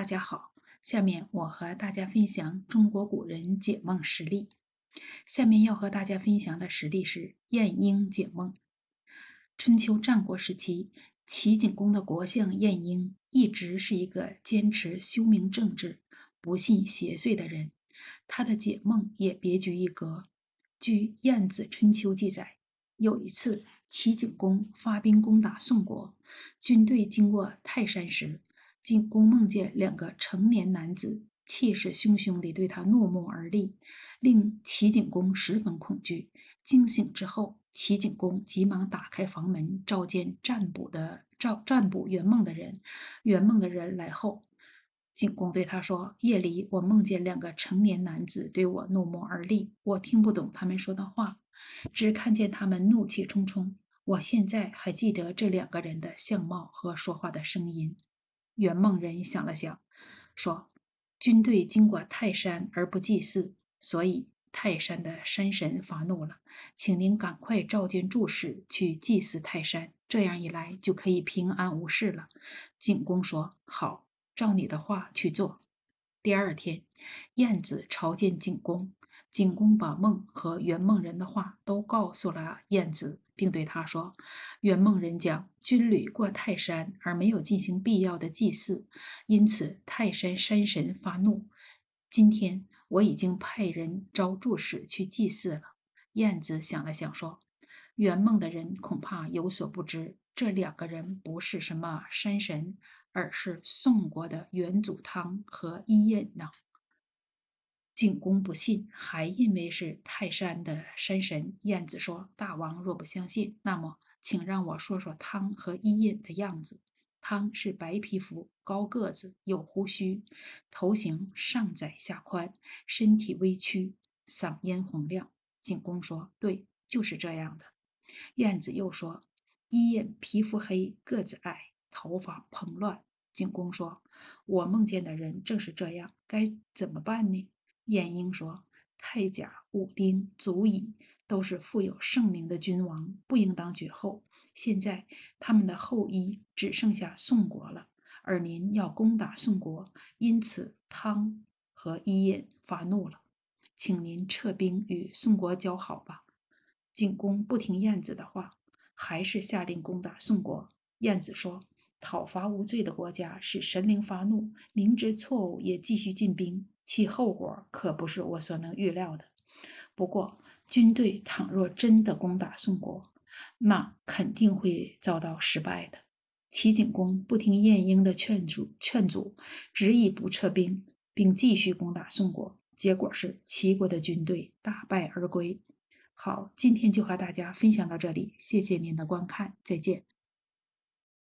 大家好，下面我和大家分享中国古人解梦实例。下面要和大家分享的实例是晏婴解梦。春秋战国时期，齐景公的国相晏婴一直是一个坚持修明政治、不信邪祟的人，他的解梦也别具一格。据《晏子春秋》记载，有一次齐景公发兵攻打宋国，军队经过泰山时。景公梦见两个成年男子气势汹汹地对他怒目而立，令齐景公十分恐惧。惊醒之后，齐景公急忙打开房门，召见占卜的占占卜圆梦的人。圆梦的人来后，景公对他说：“夜里我梦见两个成年男子对我怒目而立，我听不懂他们说的话，只看见他们怒气冲冲。我现在还记得这两个人的相貌和说话的声音。”圆梦人想了想，说：“军队经过泰山而不祭祀，所以泰山的山神发怒了。请您赶快召见祝使去祭祀泰山，这样一来就可以平安无事了。”景公说：“好，照你的话去做。”第二天，晏子朝见景公。景公把梦和圆梦人的话都告诉了晏子，并对他说：“圆梦人讲，军旅过泰山而没有进行必要的祭祀，因此泰山山神发怒。今天我已经派人招助使去祭祀了。”晏子想了想说：“圆梦的人恐怕有所不知，这两个人不是什么山神，而是宋国的元祖汤和伊尹呢。”景公不信，还认为是泰山的山神。晏子说：“大王若不相信，那么请让我说说汤和伊尹的样子。汤是白皮肤、高个子、有胡须，头型上窄下宽，身体微曲，嗓音洪亮。”景公说：“对，就是这样的。”晏子又说：“伊尹皮肤黑，个子矮，头发蓬乱。”景公说：“我梦见的人正是这样，该怎么办呢？”晏婴说：“太甲、武丁、祖乙都是富有盛名的君王，不应当绝后。现在他们的后裔只剩下宋国了，而您要攻打宋国，因此汤和伊尹发怒了。请您撤兵与宋国交好吧。”景公不听晏子的话，还是下令攻打宋国。晏子说：“讨伐无罪的国家使神灵发怒，明知错误也继续进兵。”其后果可不是我所能预料的。不过，军队倘若真的攻打宋国，那肯定会遭到失败的。齐景公不听晏婴的劝阻，劝阻执意不撤兵，并继续攻打宋国，结果是齐国的军队大败而归。好，今天就和大家分享到这里，谢谢您的观看，再见。